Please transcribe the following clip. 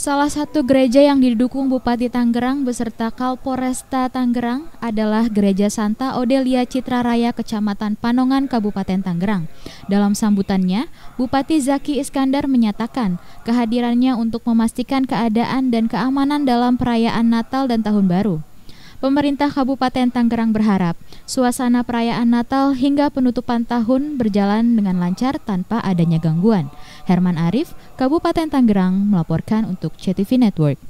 Salah satu gereja yang didukung Bupati Tangerang beserta Kalporesta Tangerang adalah Gereja Santa Odelia Citra Raya Kecamatan Panongan Kabupaten Tangerang. Dalam sambutannya, Bupati Zaki Iskandar menyatakan kehadirannya untuk memastikan keadaan dan keamanan dalam perayaan Natal dan Tahun Baru. Pemerintah Kabupaten Tangerang berharap suasana perayaan Natal hingga penutupan tahun berjalan dengan lancar tanpa adanya gangguan. Herman Arif, Kabupaten Tangerang melaporkan untuk CTV Network.